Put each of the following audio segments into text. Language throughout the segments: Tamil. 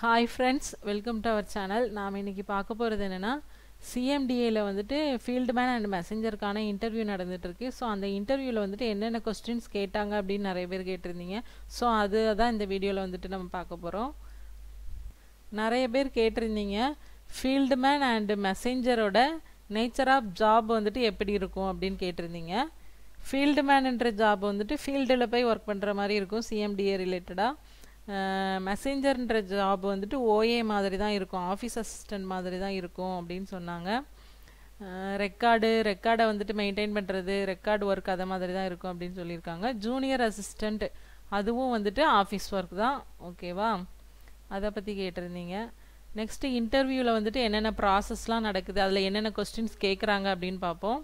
hi friends welcome to our channel நாம் இன்றைக்கி பார்க்க போகிறது என்னென்னா சிஎம்டிஏயில் வந்துட்டு ஃபீல்டுமேன் அண்ட் மெசஞ்சருக்கான இன்டர்வியூ நடந்துகிட்ருக்கு ஸோ அந்த இன்டர்வியூவில் வந்துட்டு என்னென்ன கொஸ்டின்ஸ் கேட்டாங்க அப்படின்னு நிறைய பேர் கேட்டிருந்தீங்க ஸோ அது தான் இந்த வீடியோவில் வந்துட்டு நம்ம பார்க்க போகிறோம் நிறைய பேர் கேட்டிருந்தீங்க ஃபீல்டுமேன் மேன் அண்டு மெசஞ்சரோட நேச்சர் ஆஃப் ஜாப் வந்துட்டு எப்படி இருக்கும் அப்படின்னு கேட்டிருந்தீங்க ஃபீல்டு மேனுன்ற ஜாப் வந்துட்டு ஃபீல்டில் போய் ஒர்க் பண்ணுற மாதிரி இருக்கும் சிஎம்டிஏ ரிலேட்டடாக மெசேஞ்சர்ன்ற ஜாப் வந்துட்டு ஓஏ மாதிரி தான் இருக்கும் ஆஃபீஸ் அசிஸ்டண்ட் மாதிரி தான் இருக்கும் அப்படின்னு சொன்னாங்க ரெக்கார்டு ரெக்கார்டை வந்துட்டு மெயின்டைன் பண்ணுறது ரெக்கார்டு ஒர்க் அதை மாதிரி தான் இருக்கும் அப்படின்னு சொல்லியிருக்காங்க ஜூனியர் அசிஸ்டண்ட் அதுவும் வந்துட்டு ஆஃபீஸ் ஒர்க் தான் ஓகேவா அதை பற்றி கேட்டிருந்தீங்க நெக்ஸ்ட்டு இன்டர்வியூவில் வந்துட்டு என்னென்ன ப்ராசஸ்லாம் நடக்குது அதில் என்னென்ன கொஸ்டின்ஸ் கேட்குறாங்க அப்படின்னு பார்ப்போம்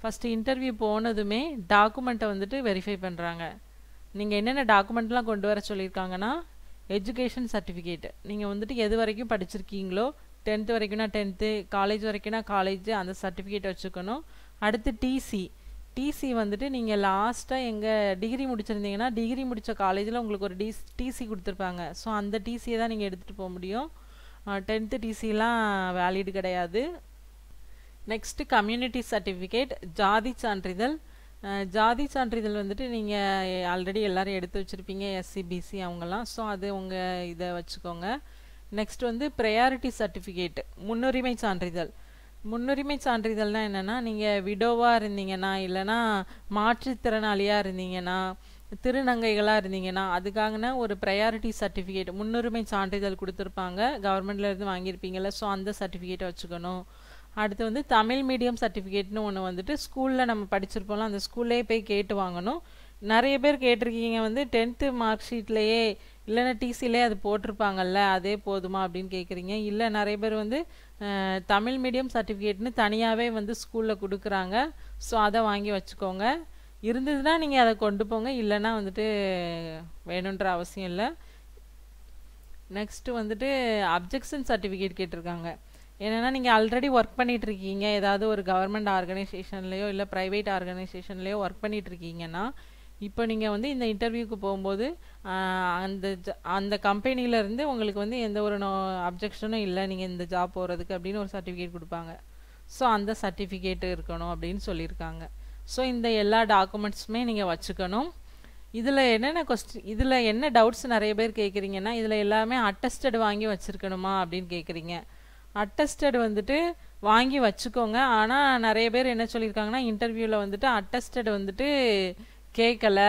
ஃபஸ்ட்டு இன்டர்வியூ போனதுமே டாக்குமெண்ட்டை வந்துட்டு வெரிஃபை பண்ணுறாங்க நீங்கள் என்னென்ன டாக்குமெண்ட்லாம் கொண்டு வர சொல்லியிருக்காங்கன்னா எஜுகேஷன் சர்டிஃபிகேட்டு நீங்கள் வந்துட்டு எது வரைக்கும் படிச்சிருக்கீங்களோ டென்த்து வரைக்கும்னா டென்த்து காலேஜ் வரைக்கும்னா காலேஜ் அந்த சர்டிஃபிகேட் வச்சுக்கணும் அடுத்து டிசி டிசி வந்துட்டு நீங்கள் லாஸ்ட்டாக எங்கள் டிகிரி முடிச்சிருந்தீங்கன்னா டிகிரி முடித்த காலேஜில் உங்களுக்கு ஒரு டிஸ் டிசி கொடுத்துருப்பாங்க ஸோ அந்த டிசியை தான் நீங்கள் எடுத்துகிட்டு போக முடியும் டென்த்து டிசிலாம் வேலிடு கிடையாது நெக்ஸ்ட்டு கம்யூனிட்டி சர்டிஃபிகேட் ஜாதி சான்றிதழ் ஜாதி சான்றிதழ் வந்துட்டு நீங்கள் ஆல்ரெடி எல்லோரும் எடுத்து வச்சுருப்பீங்க எஸ்சி பிசி அவங்கெல்லாம் ஸோ அது உங்கள் இதை வச்சுக்கோங்க நெக்ஸ்ட் வந்து ப்ரையாரிட்டி சர்டிஃபிகேட் முன்னுரிமை சான்றிதழ் முன்னுரிமை சான்றிதழ்னால் என்னென்னா நீங்கள் விடோவாக இருந்தீங்கன்னா இல்லைனா மாற்றுத்திறனாளியாக இருந்தீங்கன்னா திருநங்கைகளாக இருந்தீங்கன்னா அதுக்காகனா ஒரு ப்ரையாரிட்டி சர்டிஃபிகேட் முன்னுரிமை சான்றிதழ் கொடுத்துருப்பாங்க கவர்மெண்ட்லேருந்து வாங்கியிருப்பீங்கள ஸோ அந்த சர்டிஃபிகேட்டை வச்சுக்கணும் அடுத்து வந்து தமிழ் மீடியம் சர்டிஃபிகேட்னு ஒன்று வந்துட்டு ஸ்கூலில் நம்ம படிச்சிருப்போம்ல அந்த ஸ்கூல்லே போய் கேட்டு வாங்கணும் நிறைய பேர் கேட்டிருக்கீங்க வந்து டென்த்து மார்க் ஷீட்லேயே இல்லைன்னா டிசிலே அது போட்டிருப்பாங்கல்ல அதே போதுமா அப்படின்னு கேட்குறீங்க இல்லை நிறைய பேர் வந்து தமிழ் மீடியம் சர்டிஃபிகேட்னு தனியாகவே வந்து ஸ்கூலில் கொடுக்குறாங்க ஸோ அதை வாங்கி வச்சுக்கோங்க இருந்ததுன்னா நீங்கள் அதை கொண்டு போங்க இல்லைன்னா வந்துட்டு வேணுன்ற அவசியம் இல்லை நெக்ஸ்ட்டு வந்துட்டு அப்ஜெக்ஷன் சர்டிஃபிகேட் கேட்டிருக்காங்க என்னென்னா நீங்கள் ஆல்ரெடி ஒர்க் பண்ணிகிட்ருக்கீங்க ஏதாவது ஒரு கவர்மெண்ட் ஆர்கனைசேஷன்லேயோ இல்லை ப்ரைவேட் ஆர்கனைசேஷன்லேயோ ஒர்க் பண்ணிகிட்ருக்கீங்கன்னா இப்போ நீங்கள் வந்து இந்த இன்டர்வியூக்கு போகும்போது அந்த அந்த கம்பெனியிலேருந்து உங்களுக்கு வந்து எந்த ஒரு நோ அப்ஜெக்ஷனும் இல்லை நீங்கள் இந்த ஜாப் போகிறதுக்கு அப்படின்னு ஒரு சர்டிஃபிகேட் கொடுப்பாங்க ஸோ அந்த சர்டிஃபிகேட்டு இருக்கணும் அப்படின்னு சொல்லியிருக்காங்க ஸோ இந்த எல்லா டாக்குமெண்ட்ஸுமே நீங்கள் வச்சுக்கணும் இதில் என்னென்ன கொஸ்டின் இதில் என்ன டவுட்ஸ் நிறைய பேர் கேட்குறீங்கன்னா இதில் எல்லாமே அட்டஸ்டட் வாங்கி வச்சுருக்கணுமா அப்படின்னு கேட்குறீங்க அட்டஸ்டட் வந்துட்டு வாங்கி வச்சுக்கோங்க ஆனால் நிறைய பேர் என்ன சொல்லியிருக்காங்கன்னா இன்டர்வியூவில் வந்துட்டு அட்டஸ்டட் வந்துட்டு கேட்கல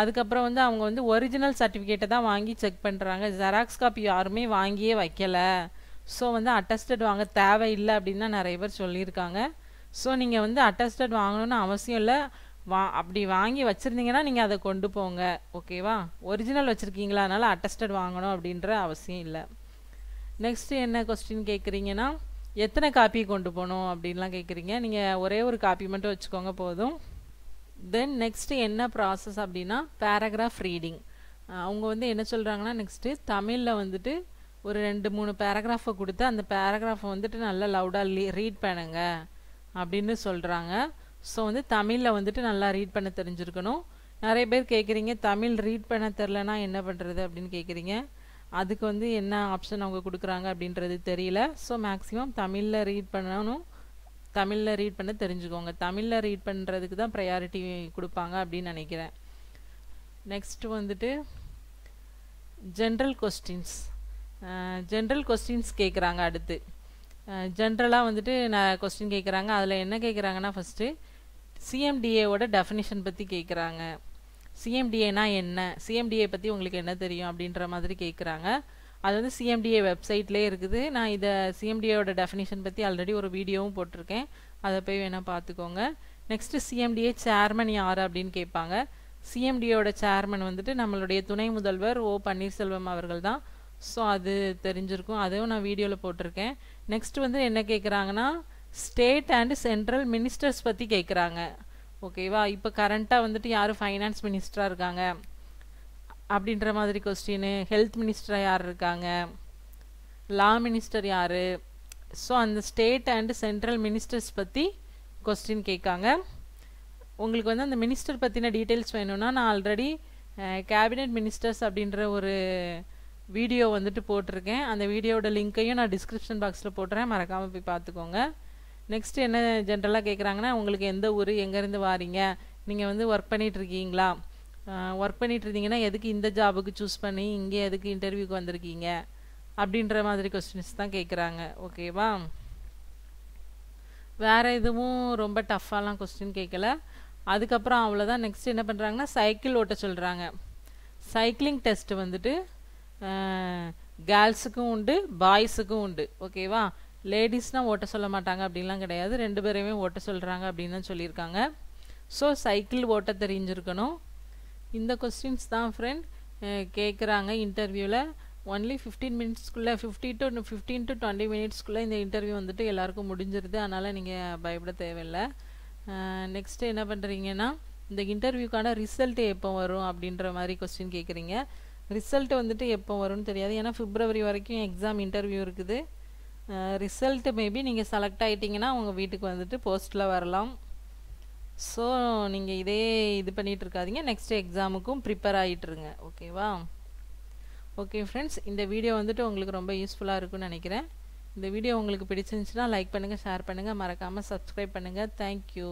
அதுக்கப்புறம் வந்து அவங்க வந்து ஒரிஜினல் சர்டிஃபிகேட்டை தான் வாங்கி செக் பண்ணுறாங்க ஜெராக்ஸ் காப்பி யாருமே வாங்கியே வைக்கலை ஸோ வந்து அட்டஸ்டட் வாங்க தேவையில்லை அப்படின்னு தான் நிறைய பேர் சொல்லியிருக்காங்க ஸோ நீங்கள் வந்து அட்டஸ்டட் வாங்கணும்னு அவசியம் இல்லை வா அப்படி வாங்கி வச்சுருந்தீங்கன்னா நீங்கள் அதை கொண்டு போங்க ஓகேவா ஒரிஜினல் வச்சுருக்கீங்களா அதனால் அட்டஸ்டட் வாங்கணும் அப்படின்ற அவசியம் இல்லை நெக்ஸ்ட்டு என்ன கொஸ்டின் கேட்குறீங்கன்னா எத்தனை காப்பி கொண்டு போகணும் அப்படின்லாம் கேட்குறீங்க நீங்கள் ஒரே ஒரு காப்பி மட்டும் வச்சுக்கோங்க போதும் தென் நெக்ஸ்ட்டு என்ன ப்ராசஸ் அப்படின்னா பேராகிராஃப் ரீடிங் அவங்க வந்து என்ன சொல்கிறாங்கன்னா நெக்ஸ்ட்டு தமிழில் வந்துட்டு ஒரு ரெண்டு மூணு பேராகிராஃபை கொடுத்து அந்த பேராகிராஃபை வந்துட்டு நல்லா லவுடாக ரீட் பண்ணுங்க அப்படின்னு சொல்கிறாங்க ஸோ வந்து தமிழில் வந்துட்டு நல்லா ரீட் பண்ண தெரிஞ்சிருக்கணும் நிறைய பேர் கேட்குறீங்க தமிழ் ரீட் பண்ண தெரிலனா என்ன பண்ணுறது அப்படின்னு கேட்குறீங்க அதுக்கு வந்து என்ன ஆப்ஷன் அவங்க கொடுக்குறாங்க அப்படின்றது தெரியல ஸோ மேக்ஸிமம் தமிழில் ரீட் பண்ணணும் தமிழில் ரீட் பண்ண தெரிஞ்சுக்கோங்க தமிழில் ரீட் பண்ணுறதுக்கு தான் ப்ரையாரிட்டி கொடுப்பாங்க அப்படின்னு நினைக்கிறேன் நெக்ஸ்ட் வந்துட்டு ஜென்ரல் கொஸ்டின்ஸ் ஜென்ரல் கொஸ்டின்ஸ் கேட்குறாங்க அடுத்து ஜென்ரலாக வந்துட்டு நான் கொஸ்டின் கேட்குறாங்க அதில் என்ன கேட்குறாங்கன்னா ஃபஸ்ட்டு சிஎம்டிஏவோட டெஃபினிஷன் பற்றி கேட்குறாங்க சிஎம்டிஏனா என்ன சிஎம்டிஏ பற்றி உங்களுக்கு என்ன தெரியும் அப்படின்ற மாதிரி கேட்குறாங்க அது வந்து சிஎம்டிஏ வெப்சைட்லேயே இருக்குது நான் இதை சிஎம்டிஏவோட டெஃபினிஷன் பற்றி ஆல்ரெடி ஒரு வீடியோவும் போட்டிருக்கேன் அதை போய் வேணால் பார்த்துக்கோங்க நெக்ஸ்ட்டு சிஎம்டிஏ சேர்மன் யார் அப்படின்னு கேட்பாங்க சிஎம்டிஏவோட சேர்மன் வந்துட்டு நம்மளுடைய துணை முதல்வர் ஓ பன்னீர்செல்வம் அவர்கள் தான் ஸோ அது தெரிஞ்சிருக்கும் அதுவும் நான் வீடியோவில் போட்டிருக்கேன் நெக்ஸ்ட் வந்து என்ன கேட்குறாங்கன்னா ஸ்டேட் அண்ட் சென்ட்ரல் மினிஸ்டர்ஸ் பற்றி கேட்குறாங்க ஓகேவா இப்போ கரண்ட்டாக வந்துட்டு யார் ஃபைனான்ஸ் மினிஸ்டராக இருக்காங்க அப்படின்ற மாதிரி கொஸ்டின் ஹெல்த் மினிஸ்டராக யார் இருக்காங்க லா மினிஸ்டர் யார் ஸோ அந்த ஸ்டேட் அண்டு சென்ட்ரல் மினிஸ்டர்ஸ் பற்றி கொஸ்டின் கேட்காங்க உங்களுக்கு வந்து அந்த மினிஸ்டர் பற்றின டீட்டெயில்ஸ் வேணும்னா நான் ஆல்ரெடி கேபினெட் மினிஸ்டர்ஸ் அப்படின்ற ஒரு வீடியோ வந்துட்டு போட்டிருக்கேன் அந்த வீடியோட லிங்க்கையும் நான் டிஸ்கிரிப்ஷன் பாக்ஸில் போட்டுறேன் மறக்காமல் போய் பார்த்துக்கோங்க நெக்ஸ்ட் என்ன ஜென்ரலாக கேட்குறாங்கன்னா உங்களுக்கு எந்த ஊர் எங்கேருந்து வாரீங்க நீங்கள் வந்து ஒர்க் பண்ணிகிட்ருக்கீங்களா ஒர்க் பண்ணிகிட்டு இருந்தீங்கன்னா எதுக்கு இந்த ஜாபுக்கு சூஸ் பண்ணி இங்கே எதுக்கு இன்டர்வியூக்கு வந்திருக்கீங்க அப்படின்ற மாதிரி கொஸ்டின்ஸ் தான் கேட்குறாங்க ஓகேவா வேறு எதுவும் ரொம்ப டஃப்பாலாம் கொஸ்டின் கேட்கல அதுக்கப்புறம் அவ்வளோதான் நெக்ஸ்ட் என்ன பண்ணுறாங்கன்னா சைக்கிள் ஓட்ட சொல்கிறாங்க சைக்கிளிங் டெஸ்ட் வந்துட்டு கேர்ள்ஸுக்கும் உண்டு பாய்ஸுக்கும் உண்டு ஓகேவா லேடிஸ்னால் ஓட்ட சொல்ல மாட்டாங்க அப்படிலாம் கிடையாது ரெண்டு பேரையுமே ஓட்ட சொல்கிறாங்க அப்படின்னு சொல்லியிருக்காங்க ஸோ சைக்கிள் ஓட்ட தெரிஞ்சிருக்கணும் இந்த கொஸ்டின்ஸ் தான் ஃப்ரெண்ட் கேட்குறாங்க இன்டர்வியூவில் ஒன்லி ஃபிஃப்டீன் மினிட்ஸ்க்குள்ளே fifty to fifteen to twenty மினிட்ஸ்க்குள்ளே இந்த இன்டர்வியூ வந்துட்டு எல்லாருக்கும் முடிஞ்சிருது அதனால் நீங்கள் பயப்பட தேவையில்லை நெக்ஸ்ட்டு என்ன பண்ணுறீங்கன்னா இந்த இன்டர்வியூக்கான ரிசல்ட்டு எப்போ வரும் அப்படின்ற மாதிரி கொஸ்டின் கேட்குறீங்க ரிசல்ட் வந்துட்டு எப்போ வரும்னு தெரியாது ஏன்னா ஃபிப்ரவரி வரைக்கும் எக்ஸாம் இன்டர்வியூ இருக்குது ரிசல்ட்டு மேபி நீங்கள் செலக்ட் ஆகிட்டிங்கன்னா உங்கள் வீட்டுக்கு வந்துட்டு போஸ்ட்டில் வரலாம் ஸோ நீங்கள் இதே இது பண்ணிகிட்டு இருக்காதிங்க நெக்ஸ்ட் எக்ஸாமுக்கும் ப்ரிப்பேர் ஆகிட்டுருங்க ஓகேவா ஓகே ஃப்ரெண்ட்ஸ் இந்த வீடியோ வந்துட்டு உங்களுக்கு ரொம்ப யூஸ்ஃபுல்லாக இருக்கும்னு நினைக்கிறேன் இந்த வீடியோ உங்களுக்கு பிடிச்சிருந்துச்சுன்னா லைக் பண்ணுங்கள் ஷேர் பண்ணுங்கள் மறக்காமல் சப்ஸ்கிரைப் பண்ணுங்கள் தேங்க்யூ